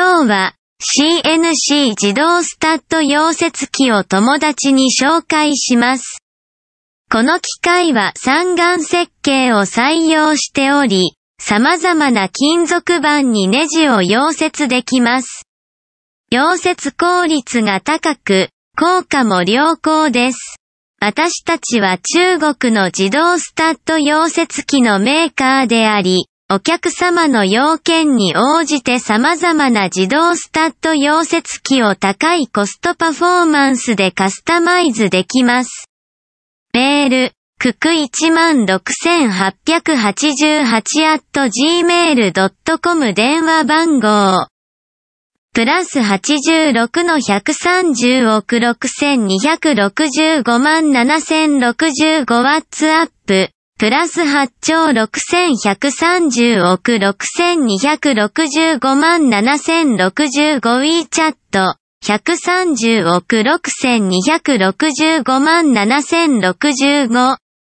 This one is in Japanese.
今日は CNC 自動スタッド溶接機を友達に紹介します。この機械は三眼設計を採用しており、様々な金属板にネジを溶接できます。溶接効率が高く、効果も良好です。私たちは中国の自動スタッド溶接機のメーカーであり、お客様の要件に応じて様々な自動スタッド溶接機を高いコストパフォーマンスでカスタマイズできます。メール、くく16888 at gmail.com 電話番号。プラス86の130億6265万7065ワッツアップ。プラス8兆6130億6265万7065 WeChat、130億6265万7065